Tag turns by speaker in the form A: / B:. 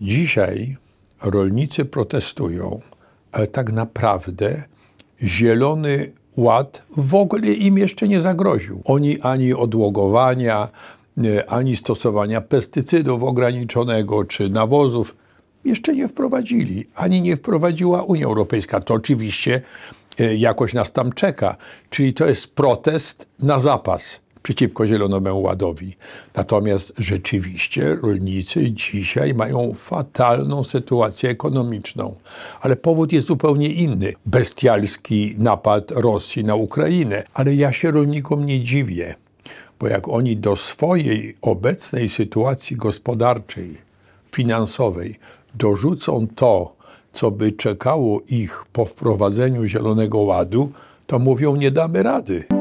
A: Dzisiaj rolnicy protestują, ale tak naprawdę zielony ład w ogóle im jeszcze nie zagroził. Oni ani odłogowania, e, ani stosowania pestycydów ograniczonego czy nawozów jeszcze nie wprowadzili, ani nie wprowadziła Unia Europejska. To oczywiście e, jakoś nas tam czeka, czyli to jest protest na zapas przeciwko Zielonemu Ładowi. Natomiast rzeczywiście rolnicy dzisiaj mają fatalną sytuację ekonomiczną. Ale powód jest zupełnie inny. Bestialski napad Rosji na Ukrainę. Ale ja się rolnikom nie dziwię, bo jak oni do swojej obecnej sytuacji gospodarczej, finansowej dorzucą to, co by czekało ich po wprowadzeniu Zielonego Ładu, to mówią, nie damy rady.